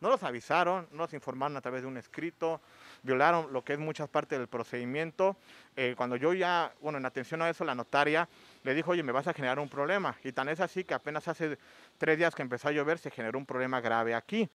No los avisaron, no los informaron a través de un escrito, violaron lo que es muchas partes del procedimiento. Eh, cuando yo ya, bueno, en atención a eso, la notaria le dijo, oye, me vas a generar un problema. Y tan es así que apenas hace tres días que empezó a llover, se generó un problema grave aquí.